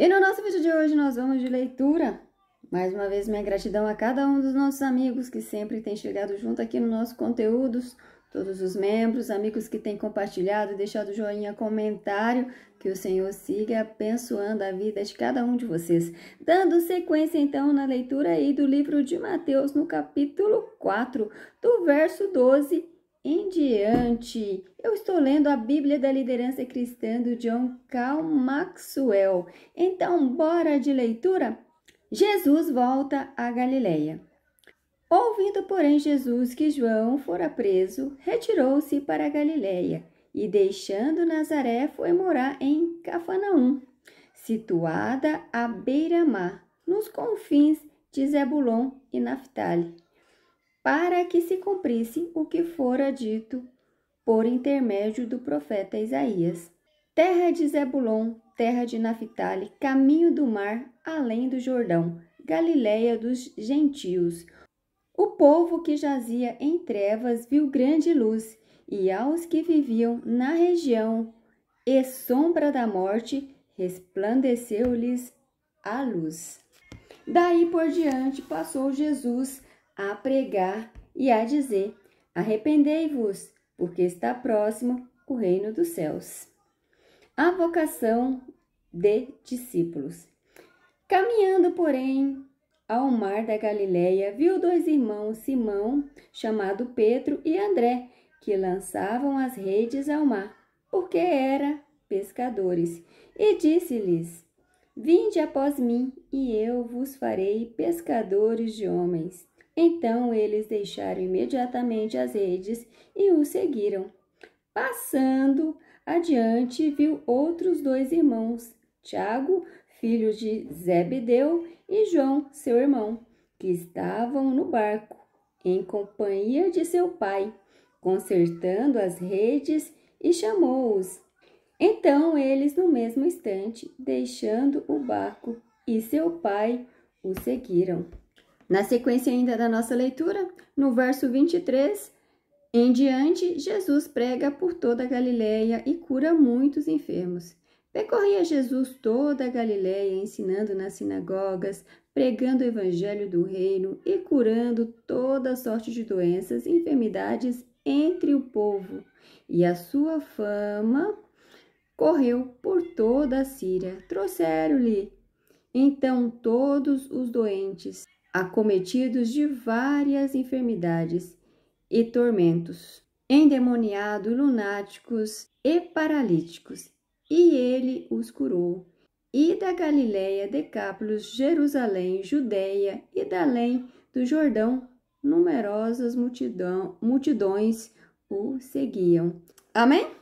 E no nosso vídeo de hoje nós vamos de leitura. Mais uma vez, minha gratidão a cada um dos nossos amigos que sempre tem chegado junto aqui no nosso conteúdos, todos os membros, amigos que têm compartilhado, deixado joinha, comentário, que o Senhor siga abençoando a vida de cada um de vocês. Dando sequência então na leitura aí do livro de Mateus, no capítulo 4, do verso 12 em diante, eu estou lendo a Bíblia da Liderança Cristã do John Cal Maxwell. Então, bora de leitura? Jesus volta a Galileia. Ouvindo, porém, Jesus que João fora preso, retirou-se para a Galileia e, deixando Nazaré, foi morar em Cafarnaum, situada à beira-mar, nos confins de Zebulon e Naftali para que se cumprisse o que fora dito por intermédio do profeta Isaías. Terra de Zebulon, terra de Naphtali, caminho do mar, além do Jordão, Galiléia dos gentios. O povo que jazia em trevas viu grande luz, e aos que viviam na região e sombra da morte, resplandeceu-lhes a luz. Daí por diante passou Jesus a pregar e a dizer: Arrependei-vos, porque está próximo o reino dos céus. A vocação de discípulos. Caminhando, porém, ao mar da Galileia, viu dois irmãos, Simão, chamado Pedro, e André, que lançavam as redes ao mar, porque eram pescadores, e disse-lhes: Vinde após mim, e eu vos farei pescadores de homens. Então eles deixaram imediatamente as redes e o seguiram. Passando adiante, viu outros dois irmãos, Tiago, filho de Zebedeu, e João, seu irmão, que estavam no barco, em companhia de seu pai, consertando as redes, e chamou-os. Então eles, no mesmo instante, deixando o barco e seu pai, o seguiram. Na sequência ainda da nossa leitura, no verso 23 em diante, Jesus prega por toda a Galileia e cura muitos enfermos. Percorria Jesus toda a Galileia, ensinando nas sinagogas, pregando o evangelho do reino e curando toda sorte de doenças e enfermidades entre o povo. E a sua fama correu por toda a Síria. Trouxeram-lhe então todos os doentes acometidos de várias enfermidades e tormentos, endemoniados, lunáticos e paralíticos, e ele os curou. E da Galiléia, Decápolis, Jerusalém, Judéia e da além do Jordão, numerosas multidão, multidões o seguiam. Amém?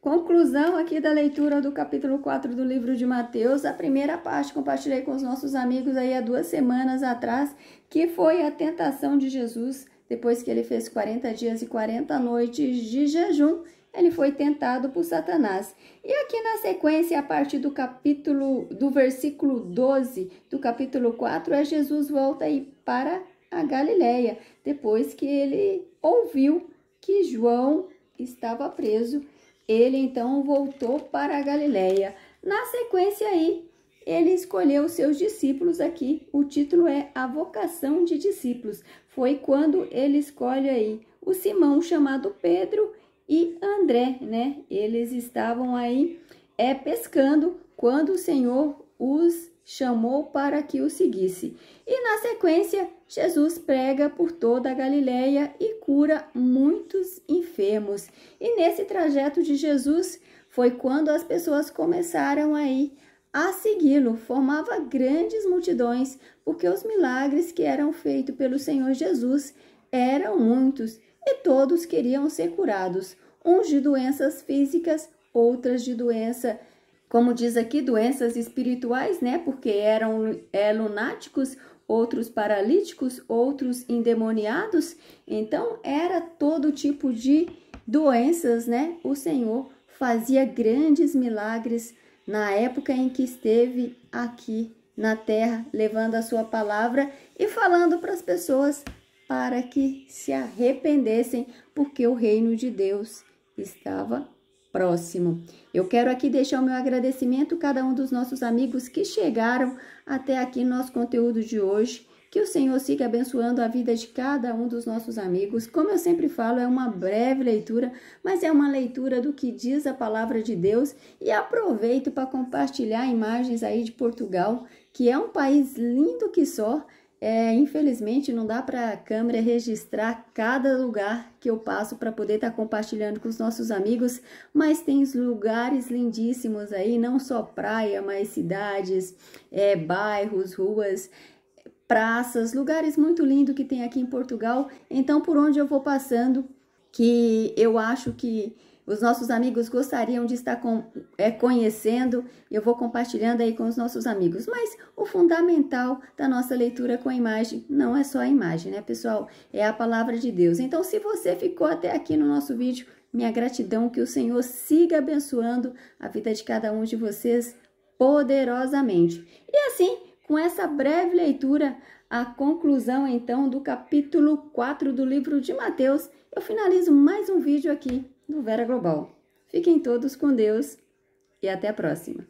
Conclusão aqui da leitura do capítulo 4 do livro de Mateus. A primeira parte compartilhei com os nossos amigos aí há duas semanas atrás, que foi a tentação de Jesus. Depois que ele fez 40 dias e 40 noites de jejum, ele foi tentado por Satanás. E aqui na sequência, a partir do capítulo do versículo 12 do capítulo 4, é Jesus volta aí para a Galileia, depois que ele ouviu que João estava preso ele então voltou para a Galiléia. Na sequência aí, ele escolheu seus discípulos aqui. O título é A Vocação de Discípulos. Foi quando ele escolhe aí o Simão chamado Pedro e André, né? Eles estavam aí é pescando quando o Senhor os chamou para que o seguisse. E na sequência, Jesus prega por toda a Galiléia e cura muitos enfermos. E nesse trajeto de Jesus foi quando as pessoas começaram aí a segui-lo, formava grandes multidões, porque os milagres que eram feitos pelo Senhor Jesus eram muitos e todos queriam ser curados, uns de doenças físicas, outras de doença como diz aqui, doenças espirituais, né? Porque eram é, lunáticos, outros paralíticos, outros endemoniados. Então, era todo tipo de doenças, né? O Senhor fazia grandes milagres na época em que esteve aqui na terra, levando a sua palavra e falando para as pessoas para que se arrependessem, porque o reino de Deus estava próximo. Eu quero aqui deixar o meu agradecimento a cada um dos nossos amigos que chegaram até aqui no nosso conteúdo de hoje. Que o Senhor siga abençoando a vida de cada um dos nossos amigos. Como eu sempre falo, é uma breve leitura, mas é uma leitura do que diz a palavra de Deus. E aproveito para compartilhar imagens aí de Portugal, que é um país lindo que só, é, infelizmente, não dá para a câmera registrar cada lugar que eu passo para poder estar tá compartilhando com os nossos amigos, mas tem lugares lindíssimos aí, não só praia, mas cidades, é, bairros, ruas, praças, lugares muito lindos que tem aqui em Portugal. Então, por onde eu vou passando, que eu acho que os nossos amigos gostariam de estar com, é, conhecendo, eu vou compartilhando aí com os nossos amigos. Mas o fundamental da nossa leitura com a imagem não é só a imagem, né, pessoal? É a palavra de Deus. Então, se você ficou até aqui no nosso vídeo, minha gratidão que o Senhor siga abençoando a vida de cada um de vocês poderosamente. E assim, com essa breve leitura, a conclusão então do capítulo 4 do livro de Mateus, eu finalizo mais um vídeo aqui do Vera Global. Fiquem todos com Deus e até a próxima!